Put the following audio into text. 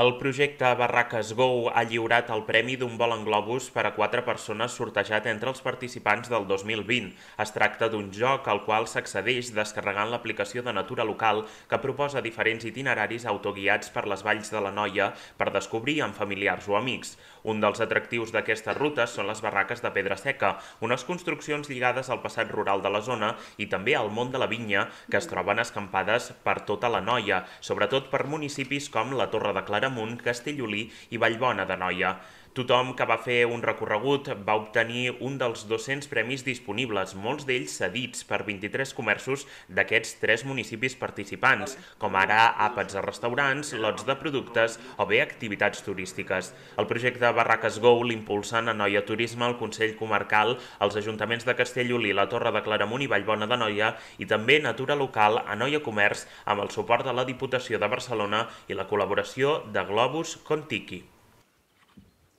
El projecte Barraques Go ha lliurat el premi d'un vol en globus per a quatre persones sortejat entre els participants del 2020. Es tracta d'un joc al qual s'accedeix descarregant l'aplicació de natura local que proposa diferents itineraris autoguiats per les valls de la Noia per descobrir amb familiars o amics. Un dels atractius d'aquestes rutes són les barraques de pedra seca, unes construccions lligades al passat rural de la zona i també al món de la vinya que es troben escampades per tota la Noia, sobretot per municipis com la Torre de Clarà Claramunt, Castellolí i Vallbona de Noia. Tothom que va fer un recorregut va obtenir un dels 200 premis disponibles, molts d'ells cedits per 23 comerços d'aquests tres municipis participants, com ara àpats a restaurants, lots de productes o bé activitats turístiques. El projecte Barraques Go l'impulsen a Noia Turisme, el Consell Comarcal, els ajuntaments de Castellolí, la Torre de Claramunt i Vallbona de Noia i també Natura Local a Noia Comerç amb el suport de la Diputació de Barcelona i la col·laboració de Globus Contiqui.